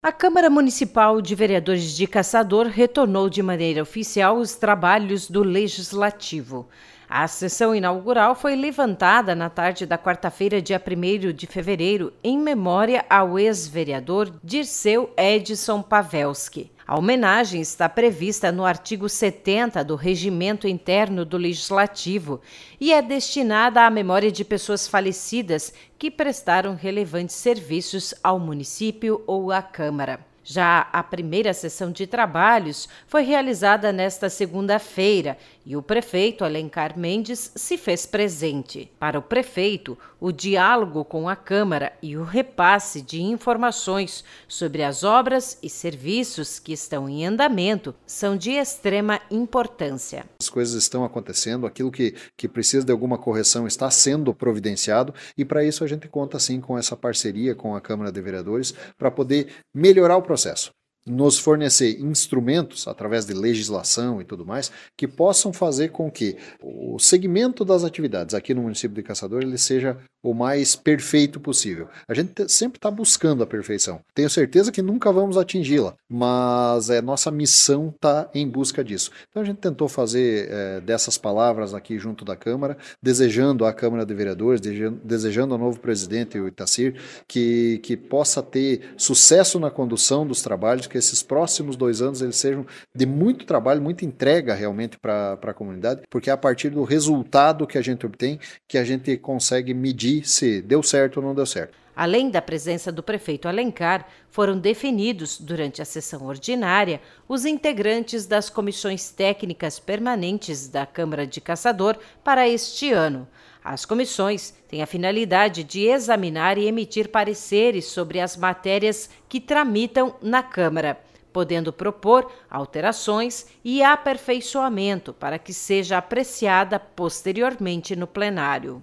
A Câmara Municipal de Vereadores de Caçador retornou de maneira oficial os trabalhos do Legislativo. A sessão inaugural foi levantada na tarde da quarta-feira, dia 1 de fevereiro, em memória ao ex-vereador Dirceu Edson Pavelski. A homenagem está prevista no artigo 70 do Regimento Interno do Legislativo e é destinada à memória de pessoas falecidas que prestaram relevantes serviços ao município ou à Câmara. Já a primeira sessão de trabalhos foi realizada nesta segunda-feira e o prefeito Alencar Mendes se fez presente. Para o prefeito, o diálogo com a Câmara e o repasse de informações sobre as obras e serviços que estão em andamento são de extrema importância coisas estão acontecendo, aquilo que, que precisa de alguma correção está sendo providenciado, e para isso a gente conta sim com essa parceria com a Câmara de Vereadores para poder melhorar o processo nos fornecer instrumentos através de legislação e tudo mais que possam fazer com que o segmento das atividades aqui no município de Caçador ele seja o mais perfeito possível. A gente sempre está buscando a perfeição. Tenho certeza que nunca vamos atingi-la, mas é, nossa missão está em busca disso. Então a gente tentou fazer é, dessas palavras aqui junto da Câmara, desejando à Câmara de Vereadores, desejando ao novo presidente, o Itacir, que, que possa ter sucesso na condução dos trabalhos, que esses próximos dois anos eles sejam de muito trabalho, muita entrega realmente para a comunidade, porque é a partir do resultado que a gente obtém que a gente consegue medir se deu certo ou não deu certo. Além da presença do prefeito Alencar, foram definidos, durante a sessão ordinária, os integrantes das comissões técnicas permanentes da Câmara de Caçador para este ano. As comissões têm a finalidade de examinar e emitir pareceres sobre as matérias que tramitam na Câmara podendo propor alterações e aperfeiçoamento para que seja apreciada posteriormente no plenário.